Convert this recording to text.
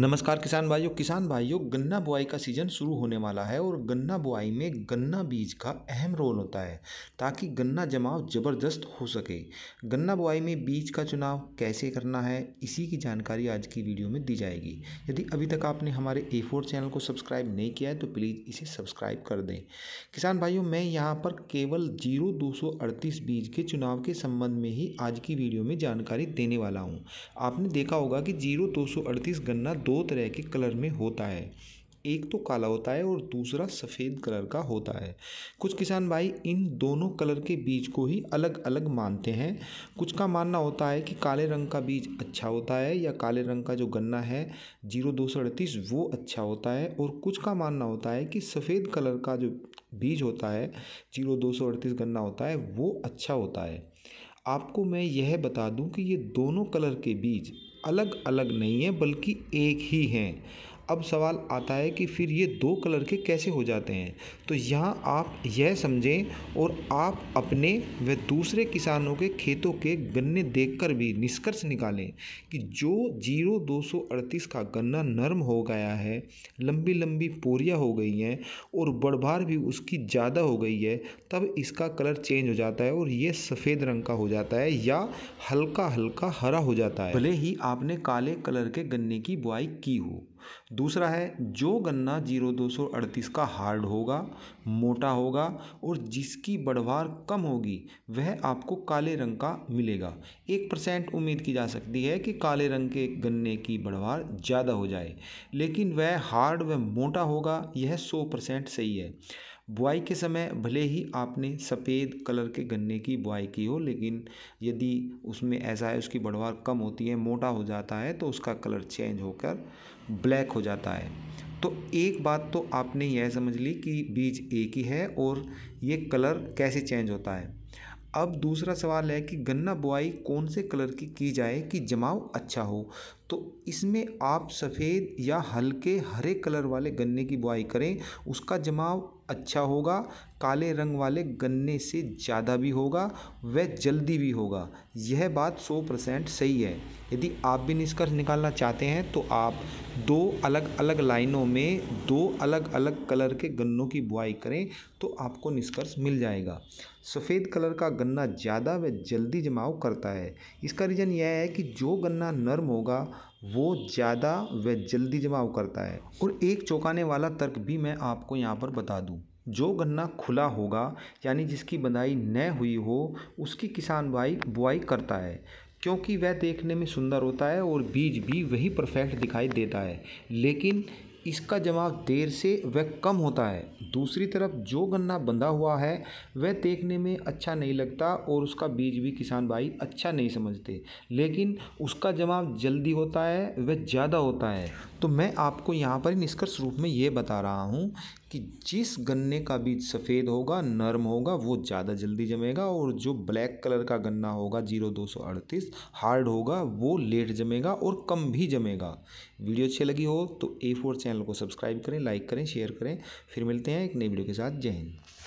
नमस्कार किसान भाइयों किसान भाइयों गन्ना बुआई का सीज़न शुरू होने वाला है और गन्ना बुआई में गन्ना बीज का अहम रोल होता है ताकि गन्ना जमाव ज़बरदस्त हो सके गन्ना बुआई में बीज का चुनाव कैसे करना है इसी की जानकारी आज की वीडियो में दी जाएगी यदि अभी तक आपने हमारे ए चैनल को सब्सक्राइब नहीं किया है तो प्लीज़ इसे सब्सक्राइब कर दें किसान भाइयों मैं यहाँ पर केवल जीरो दो बीज के चुनाव के संबंध में ही आज की वीडियो में जानकारी देने वाला हूँ आपने देखा होगा कि जीरो दो गन्ना दो तरह के कलर में होता है एक तो काला होता है और दूसरा सफ़ेद कलर का होता है कुछ किसान भाई इन दोनों कलर के बीज को ही अलग अलग मानते हैं कुछ का मानना होता है कि काले रंग का बीज अच्छा होता है या काले रंग का जो गन्ना है जीरो दो सौ अड़तीस वो अच्छा होता है और कुछ का मानना होता है कि सफ़ेद कलर का जो बीज होता है जीरो दो सौ अड़तीस गन्ना होता है वो अच्छा होता है आपको मैं यह बता दूं कि ये दोनों कलर के बीज अलग अलग नहीं हैं बल्कि एक ही हैं अब सवाल आता है कि फिर ये दो कलर के कैसे हो जाते हैं तो यहाँ आप यह समझें और आप अपने व दूसरे किसानों के खेतों के गन्ने देखकर भी निष्कर्ष निकालें कि जो जीरो दो सौ अड़तीस का गन्ना नर्म हो गया है लंबी लंबी पोरियाँ हो गई हैं और बढ़भार भी उसकी ज़्यादा हो गई है तब इसका कलर चेंज हो जाता है और ये सफ़ेद रंग का हो जाता है या हल्का हल्का हरा हो जाता है भले ही आपने काले कलर के गन्ने की बुआई की हो दूसरा है जो गन्ना जीरो दो सौ अड़तीस का हार्ड होगा मोटा होगा और जिसकी बढ़वार कम होगी वह आपको काले रंग का मिलेगा एक परसेंट उम्मीद की जा सकती है कि काले रंग के गन्ने की बढ़वार ज़्यादा हो जाए लेकिन वह हार्ड व मोटा होगा यह सौ परसेंट सही है बुआई के समय भले ही आपने सफ़ेद कलर के गन्ने की बुआई की हो लेकिन यदि उसमें ऐसा है उसकी बढ़वार कम होती है मोटा हो जाता है तो उसका कलर चेंज होकर ब्लैक हो जाता है तो एक बात तो आपने यह समझ ली कि बीज एक ही है और ये कलर कैसे चेंज होता है अब दूसरा सवाल है कि गन्ना बुआई कौन से कलर की की जाए कि जमाव अच्छा हो तो इसमें आप सफ़ेद या हल्के हरे कलर वाले गन्ने की बुआई करें उसका जमाव अच्छा होगा काले रंग वाले गन्ने से ज़्यादा भी होगा वह जल्दी भी होगा यह बात सौ परसेंट सही है यदि आप भी निष्कर्ष निकालना चाहते हैं तो आप दो अलग अलग लाइनों में दो अलग अलग कलर के गन्नों की बुआई करें तो आपको निष्कर्ष मिल जाएगा सफ़ेद कलर का गन्ना ज़्यादा व जल्दी जमाव करता है इसका रीज़न यह है कि जो गन्ना नर्म होगा वो ज़्यादा व जल्दी जमाव करता है और एक चौंकाने वाला तर्क भी मैं आपको यहाँ पर बता दूँ जो गन्ना खुला होगा यानी जिसकी बंदाई न हुई हो उसकी किसान भाई बुआई करता है क्योंकि वह देखने में सुंदर होता है और बीज भी वही परफेक्ट दिखाई देता है लेकिन इसका जवाब देर से वह कम होता है दूसरी तरफ जो गन्ना बंधा हुआ है वह देखने में अच्छा नहीं लगता और उसका बीज भी किसान भाई अच्छा नहीं समझते लेकिन उसका जवाब जल्दी होता है वह ज़्यादा होता है तो मैं आपको यहाँ पर निष्कर्ष रूप में ये बता रहा हूँ कि जिस गन्ने का बीज सफ़ेद होगा नर्म होगा वो ज़्यादा जल्दी जमेगा और जो ब्लैक कलर का गन्ना होगा जीरो दो सौ अड़तीस हार्ड होगा वो लेट जमेगा और कम भी जमेगा वीडियो अच्छी लगी हो तो ए फोर चैनल को सब्सक्राइब करें लाइक करें शेयर करें फिर मिलते हैं एक नई वीडियो के साथ जय हिंद